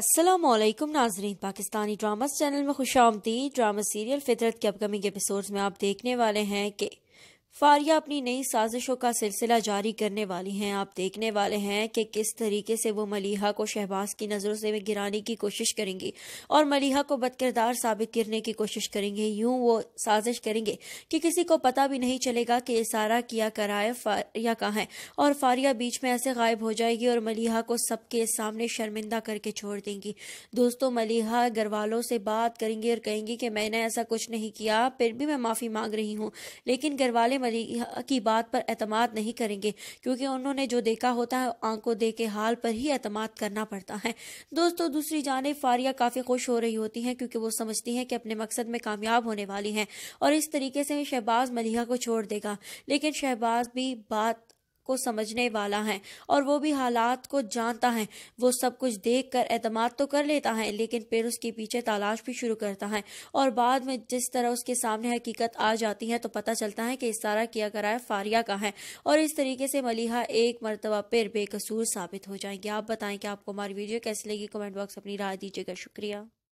असलम नाजरीन Pakistani dramas channel में खुश आमदी ड्रामा सीरियल फितरत के अपकमिंग एपिसोड्स में आप देखने वाले हैं कि फारिया अपनी नई साजिशों का सिलसिला जारी करने वाली हैं आप देखने वाले हैं कि किस तरीके से वो मलिहा को शहबाज की नज़रों से गिराने की कोशिश करेंगी और मलिहा को बदकिरदार साबित करने की कोशिश करेंगे यूं वो साजिश करेंगे कि किसी को पता भी नहीं चलेगा कि इशारा किया कराए फारिया कहाँ है और फारिया बीच में ऐसे गायब हो जाएगी और मलिहा को सबके सामने शर्मिंदा करके छोड़ देंगी दोस्तों मलिहा घर से बात करेंगी और कहेंगी कि मैंने ऐसा कुछ नहीं किया फिर भी मैं माफ़ी मांग रही हूँ लेकिन घर अली की बात पर अतमाद नहीं करेंगे क्योंकि उन्होंने जो देखा होता है आंखों दे के हाल पर ही अतमाद करना पड़ता है दोस्तों दूसरी जानब फारिया काफ़ी खुश हो रही होती हैं क्योंकि वो समझती हैं कि अपने मकसद में कामयाब होने वाली हैं और इस तरीके से शहबाज मलिहा को छोड़ देगा लेकिन शहबाज भी बात को समझने वाला है और वो भी हालात को जानता है वो सब कुछ देख कर एतमाद तो कर लेता है लेकिन फिर उसके पीछे तलाश भी शुरू करता है और बाद में जिस तरह उसके सामने हकीकत आ जाती है तो पता चलता है कि इस तरह किया कराया फारिया का है और इस तरीके से मलिहा एक मरतबा फिर बेकसूर साबित हो जाएंगे आप बताएं कि आपको हमारी वीडियो कैसी लगी कमेंट बॉक्स अपनी राय दीजिएगा शुक्रिया